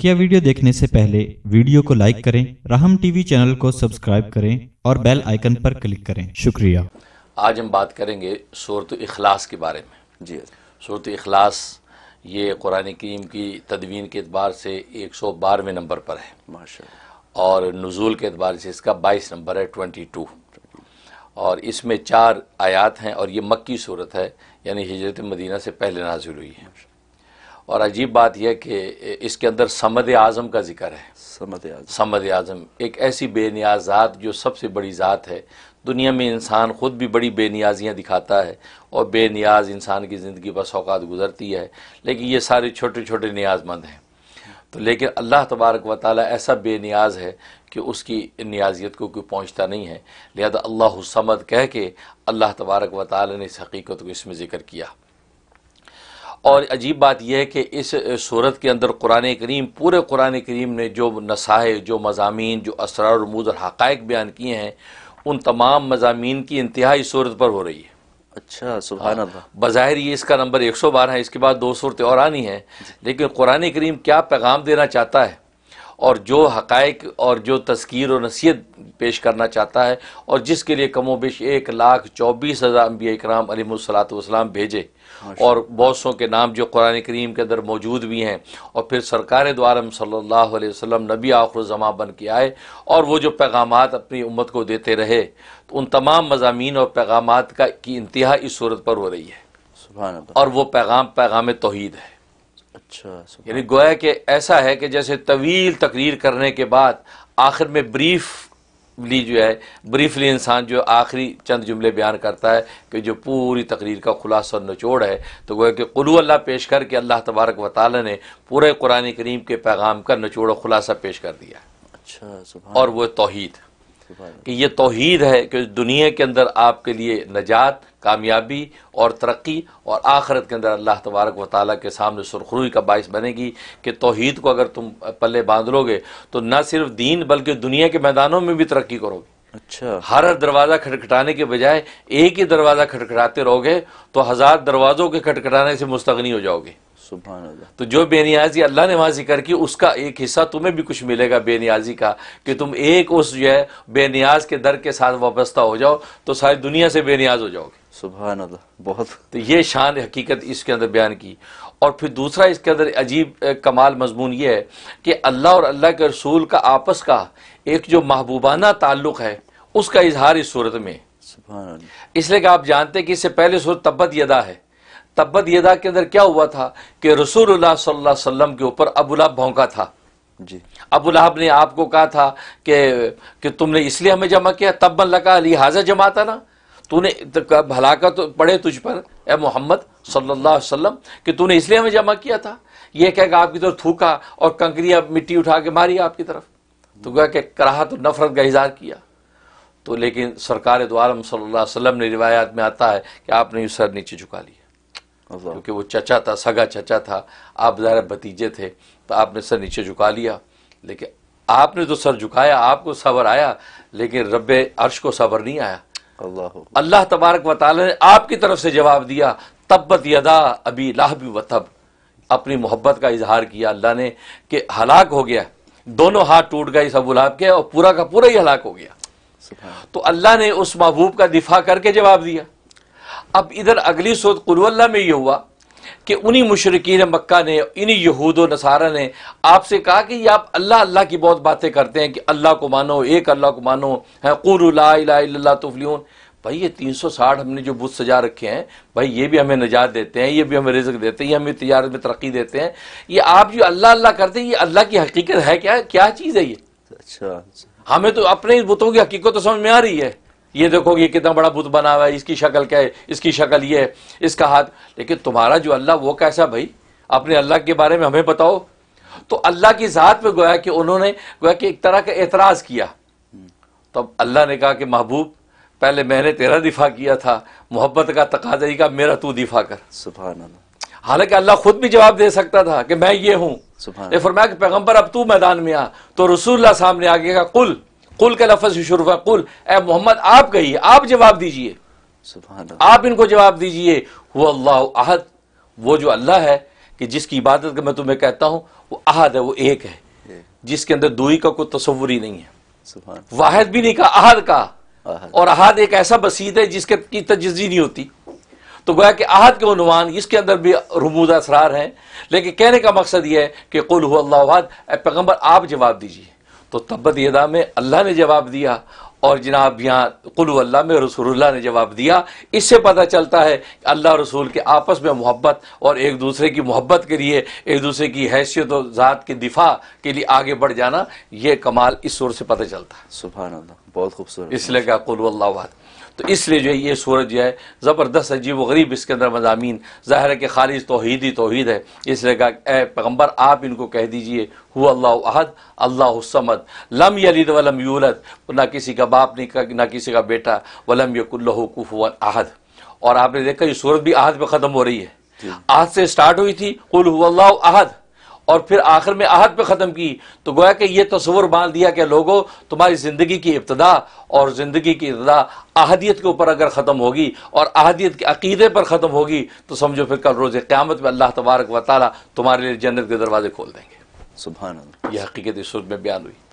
बकिया वीडियो देखने से पहले वीडियो को लाइक करें राहम टीवी चैनल को सब्सक्राइब करें और बेल आइकन पर क्लिक करें शुक्रिया आज हम बात करेंगे सूरत इखलास के बारे में जी सूरत इखलास ये कुरान करीम की तदवीन के अतबार से एक सौ बारहवें नंबर पर है और नज़ूल के अतबार से इसका बाईस नंबर है ट्वेंटी टू और इसमें चार आयात हैं और ये मक्की सूरत है यानी हिजरत मदीना से पहले नाजिल हुई है और अजीब बात यह कि इसके अंदर समद आज़म का जिक्र है समद आज़म समद आज़म एक ऐसी बेनियाजात जो सबसे बड़ी ज़ात है दुनिया में इंसान ख़ुद भी बड़ी बेनियाजियाँ दिखाता है और बेनियाज इंसान की ज़िंदगी बस अवकात गुजरती है लेकिन ये सारे छोटे छोटे न्याजमंद हैं तो लेकिन अल्लाह तबारक व ताली ऐसा बेनियाज है कि उसकी न्याजियत को कोई पहुँचता नहीं है लिहाजा अल्लाह समद कह के अल्लाह तबारक व ताली ने इस हकीकत को इसमें ज़िक्र किया और अजीब बात यह है कि इस सूरत के अंदर कुरान करीम पूरे कुरान करीम ने जो नसाए जो मजामी जो असरारमूज और हक़ बयान किए हैं उन तमाम मजामी की इंतहा इस सूरत पर हो रही है अच्छा सुबह हाँ, बाहर ये इसका नंबर एक सौ बारह है इसके बाद दो सूरतें और आनी है लेकिन कुरान करीम क्या पैगाम देना चाहता है और जो हक़ और जो तस्कीर और नसीहत पेश करना चाहता है और जिसके लिए कमो बेश एक लाख चौबीस हज़ार अम्बिया कराम अलीसलातम भेजे और बहुत सौ के नाम जो कुरान करीम के अंदर मौजूद भी हैं और फिर सरकार द्वारा सल्ला वसम नबी आखर जमा बन के आए और वो जो पैगाम अपनी उम्मत को देते रहे तो उन तमाम मजामी और पैगाम का की इंतहा इस सूरत पर हो रही है और वो पैगाम पैगाम तोहद है अच्छा यानी गोया के ऐसा है कि जैसे तवील तकरीर करने के बाद आखिर में ब्रीफली जो है ब्रीफली इंसान जो आखिरी चंद जुमले बयान करता है कि जो पूरी तकरीर का खुलासा और निचोड़ है तो गोया कि कुलू अल्लाह पेश करके अल्लाह तबारक व वाली ने पूरे कुरान करीम के पैगाम का निचोड़ खुलासा पेश कर दिया अच्छा और वह तोहद कि ये तोहद है कि दुनिया के अंदर आपके लिए नजात कामयाबी और तरक्की और आखरत के अंदर अल्लाह तबारक व ताली के सामने सुरखरुई का बायस बनेगी कि तोहद को अगर तुम पल्ले बांध लोगे तो न सिर्फ दीन बल्कि दुनिया के मैदानों में भी तरक्की करोगे अच्छा हर दरवाज़ा खटखटाने के बजाय एक ही दरवाज़ा खटखटाते रहोगे तो हज़ार दरवाज़ों के खटखटाने से मुस्तगनी हो जाओगे तो जो बेनियाजी अल्लाह ने वहाँ जिक्र की उसका एक हिस्सा तुम्हें भी कुछ मिलेगा बेनियाजी का कि तुम एक उस जो है बेनियाज के दर के साथ वाबस्ता हो जाओ तो सारी दुनिया से बेनियाज हो जाओगे सुबह अल्लाह बहुत तो ये शान हकीकत इसके अंदर बयान की और फिर दूसरा इसके अंदर अजीब कमाल मजमून ये है कि अल्लाह और अल्लाह के रसूल का आपस का एक जो महबूबाना ताल्लुक है उसका इजहार इस सूरत में इसलिए कि आप जानते हैं कि इससे पहले सूरत तब्बत यदा है तब्बत यदा के अंदर क्या हुआ था कि रसूलुल्लाह सल्लल्लाहु अलैहि वसल्लम के ऊपर अबूलाब भौंका था जी अबू लहब ने आपको कहा था कि कि तुमने इसलिए हमें जमा किया तब मन लगा लिहाजा जमाता ना तूने तो भलाका तो पड़े तुझ पर ए मोहम्मद सल्लल्लाहु अलैहि वसल्लम कि तूने इसलिए हमें जमा किया था यह कह आपकी तरफ थूका और कंकरिया मिट्टी उठा के मारी आपकी तरफ तो कहा कि कराहा तो नफरत का इजहार किया तो लेकिन सरकार द्वारा सल्लल्लाहु अलैहि वसल्लम ने रिवायात में आता है कि आपने सर नीचे झुका लिया क्योंकि वो चचा था सगा चचा था आप ज़रा भतीजे थे तो आपने सर नीचे झुका लिया लेकिन आपने तो सर झुकाया आपको सबर आया लेकिन रब अर्श को सबर नहीं आया अल्लाह तबारक वाली ने आपकी तरफ से जवाब दिया तब्बत यदा अभी लाहबी वतब अपनी मोहब्बत का इजहार किया अल्लाह ने कि हलाक हो गया दोनों हाथ टूट गए सब गुलाब के और पूरा का पूरा ही हलाक हो गया तो अल्लाह ने उस महबूब का दिफा करके जवाब दिया अब इधर अगली सोच कुरवल्ला में ये हुआ कि उन्हीं मुशरकिन मक्का ने इन्हीं यहूद नसारा ने आपसे कहा कि आप अल्लाह अल्लाह की बहुत बातें करते हैं कि अल्लाह को मानो एक अल्लाह को मानो है कुरला तुफलियन भाई ये तीन सौ साठ हमने जो बुत सजा रखे हैं भाई ये भी हमें नजात देते हैं ये भी हमें रिजक देते हैं ये हमें तजारत में तरक्की देते हैं ये आप जो अल्लाह अल्लाह करते हैं ये अल्लाह की हकीकत है क्या क्या चीज़ है ये अच्छा, अच्छा। हमें तो अपने बुतों की हकीकत तो समझ में आ रही है ये देखो ये कितना बड़ा बुत बना हुआ है इसकी शक्ल क्या है इसकी शक्ल ये है इसका हाथ लेकिन तुम्हारा जो अल्लाह वो कैसा भाई अपने अल्लाह के बारे में हमें बताओ तो अल्लाह की ज़ात में गोया कि उन्होंने गोया कि एक तरह का एतराज़ किया तो अल्लाह ने कहा कि महबूब पहले मैंने तेरा दिफा किया था मोहब्बत का तकाजा का मेरा तू दिफा कर सुबह हालांकि अल्लाह खुद भी जवाब दे सकता था कि मैं ये हूँ फरमाया कि पैगम्बर अब तू मैदान में आ तो रसूल्ला सामने आ गया कुल कुल के लफज शुरफा कुल ए मोहम्मद आप कहिए आप जवाब दीजिए आप इनको जवाब दीजिए वो अल्लाह अहद वो जो अल्लाह है कि जिसकी इबादत का मैं तुम्हें कहता हूँ वो अहद है वो एक है जिसके अंदर दुई का कोई तस्वुर ही नहीं है वाहद भी नहीं कहा अहद का और अहद एक ऐसा बसीद है जिसके की तजी नहीं होती तो गोया कि आहद के उनवान इसके अंदर भी रमूदा असरार हैं लेकिन कहने का मकसद यह है कि कुल हुआ अल्लाह पैगम्बर आप जवाब दीजिए तो तब्बत यदा में अल्लाह ने जवाब दिया और जनाब यहाँ कुलू अल्लाह में रसूलुल्लाह ने जवाब दिया इससे पता चलता है कि अल्लाह रसूल के आपस में मोहब्बत और एक दूसरे की मोहब्बत के लिए एक दूसरे की हैसियत और ज़ात के दिफा के लिए आगे बढ़ जाना ये कमाल इस सूर से पता चलता है सुबह अल्लाह बहुत खूबसूरत इसलिए क्या कल तो इसलिए जो है ये सूरज जो है ज़बरदस्त अजीब व गरीब इसके अंदर मजामी ज़ाहिर है कि खालिज तोहद ही तोहद है इसलिए कहा ए पैगम्बर आप इनको कह दीजिए हु अल्लाह अहद अल्लाह समद लम यलिद वलम यूलत ना किसी का बाप नहीं ना किसी का बेटा वलम यकुल्लकुफ़न अहद और आपने देखा ये सूरत भी अहद पर ख़त्म हो रही है आहद से स्टार्ट हुई थी कुल अहद और फिर आखिर में अहद पे ख़त्म की तो गोया कि यह तस्वुर बांध दिया कि लोगों तुम्हारी ज़िंदगी की इब्तदा और ज़िंदगी की इब्तदा अहदियत के ऊपर अगर ख़त्म होगी और अहदियत के अकीदे पर ख़त्म होगी तो समझो फिर कल रोज़ क़्यामत में अल्लाह तबारक व वाली तुम्हारे लिए जन्नत के दरवाजे खोल देंगे सुबह यह हकीकत इस में बयान हुई